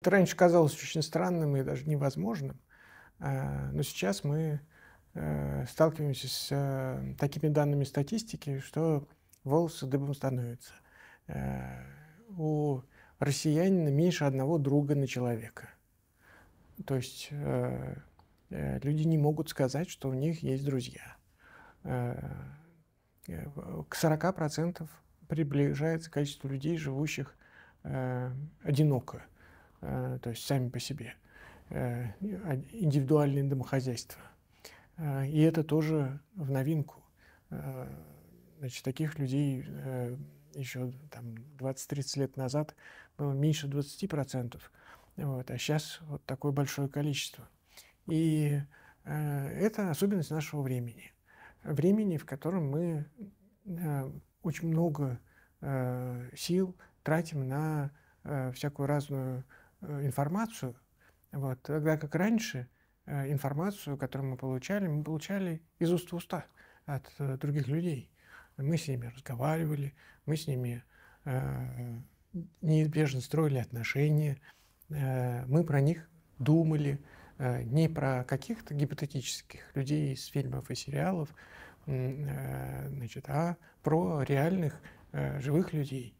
Это раньше казалось очень странным и даже невозможным, а, но сейчас мы э, сталкиваемся с э, такими данными статистики, что волосы дыбом становятся. Э, у россиянина меньше одного друга на человека. То есть люди не могут сказать, что у них есть друзья. К 40% приближается количество людей, живущих одиноко. Э, то есть сами по себе, э, индивидуальные домохозяйства. Э, и это тоже в новинку. Значит, таких людей еще там 20-30 лет назад было меньше 20%, вот, а сейчас вот такое большое количество. И это особенность нашего времени. Времени, в котором мы очень много сил тратим на всякую разную Э, информацию, вот, тогда как раньше э, информацию, которую мы получали, мы получали из уст в уста от э, других людей. Мы с ними разговаривали, мы с ними неизбежно строили отношения, мы про них думали, не про каких-то гипотетических людей из фильмов и сериалов, значит, а про реальных живых людей.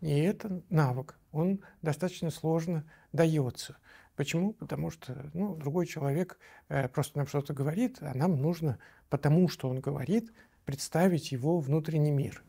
И это навык, он достаточно сложно дается. Почему? Потому что ну, другой человек э, просто нам что-то говорит, а нам нужно, потому что он говорит, представить его внутренний мир.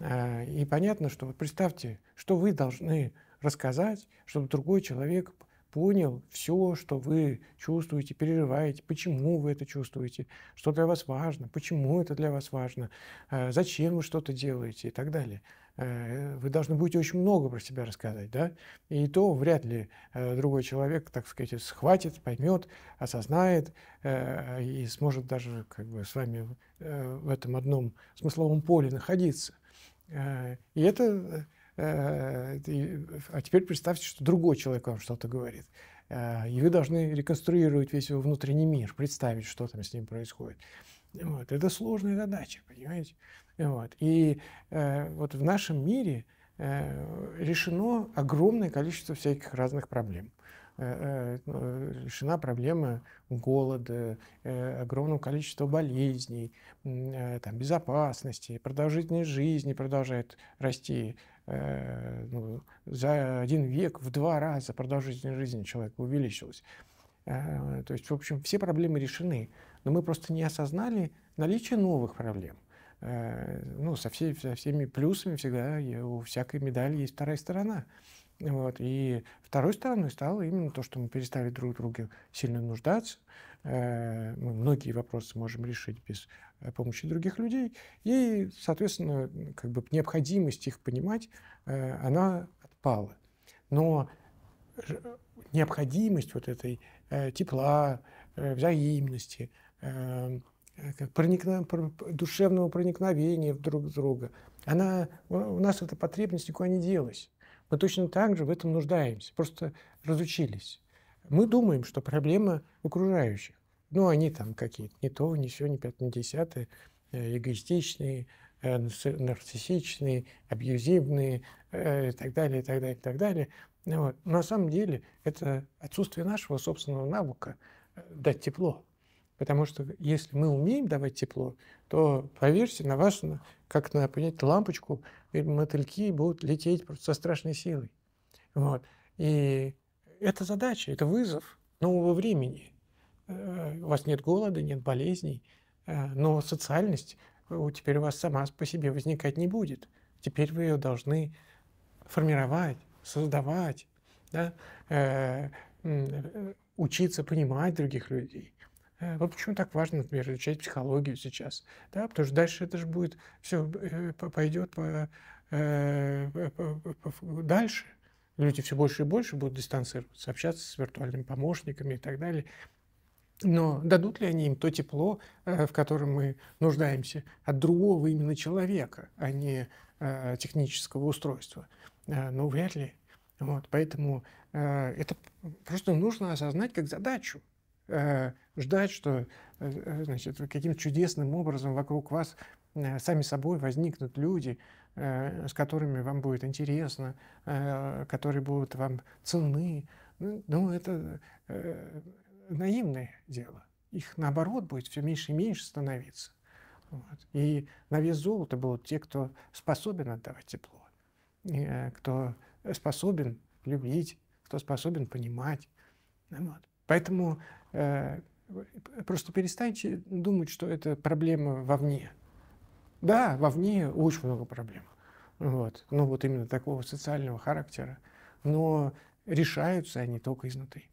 Э, и понятно, что вот представьте, что вы должны рассказать, чтобы другой человек понял все, что вы чувствуете, переживаете, почему вы это чувствуете, что для вас важно, почему это для вас важно, э, зачем вы что-то делаете и так далее. Э, вы должны будете очень много про себя рассказать, да? И то вряд ли э, другой человек, так сказать, схватит, поймет, осознает и сможет даже как бы с вами в этом одном смысловом поле находиться. И это Э, а теперь представьте, что другой человек вам что-то говорит. Э, и вы должны реконструировать весь его внутренний мир, представить, что там с ним происходит. Вот. Это сложная задача, понимаете? Вот. И э, вот в нашем мире решено огромное количество всяких разных проблем. Э, э, ну, э, решена проблема голода, огромного количества болезней, там, безопасности, продолжительность жизни продолжает расти. Ну, за один век в два раза продолжительность жизни человека увеличилась. То есть, в общем, все проблемы решены, но мы просто не осознали наличие новых проблем. Ну, со, всей, со всеми плюсами всегда у всякой медали есть вторая сторона. Вот. И второй стороной стало именно то, что мы перестали друг друга сильно нуждаться. Э, мы многие вопросы можем решить без э, помощи других людей. И, соответственно, как бы необходимость их понимать, э, она отпала. Но необходимость вот этой тепла, взаимности, эм, как душевного проникновения друг в друга, она, у нас эта потребность никуда не делась. Мы точно так же в этом нуждаемся, просто разучились. Мы думаем, что проблема окружающих. Ну, они там какие-то не то, не все, не пятое, не десятое, э, эгоистичные, э, нарциссичные, абьюзивные э, и так далее, и так далее, и так далее. Ну вот. на самом деле это отсутствие нашего собственного навыка дать тепло. Потому что если мы умеем давать тепло, то поверьте, на вас, как на понять, лампочку, мотыльки будут лететь просто со страшной силой. Вот. И это задача, это вызов нового времени. Э, у вас нет голода, нет болезней, э, но социальность теперь у вас сама по себе возникать не будет. Теперь вы ее должны формировать, создавать, да? Э, учиться понимать других людей. Э, вот почему так важно, например, изучать психологию сейчас, да, потому что дальше это же будет все э, пойдет э, по, по, по, дальше. Люди все больше и больше будут дистанцироваться, общаться с виртуальными помощниками и так далее. Но дадут ли они им то тепло, в котором мы нуждаемся от другого именно человека, а не технического устройства? Ну, вряд ли. Вот, поэтому это просто нужно осознать как задачу. Э, ждать, что э, э, значит, каким-то чудесным образом вокруг вас сами собой возникнут люди, с которыми вам будет интересно, которые будут вам ценны. Ну, ну это наивное дело. Их, наоборот, будет все меньше и меньше становиться. Вот. И на вес золота будут те, кто способен отдавать тепло, кто способен любить, кто способен понимать. Вот. Поэтому э, просто перестаньте думать, что это проблема вовне. Да, вовне очень много проблем. Вот. Ну вот именно такого социального характера. Но решаются они только изнутри.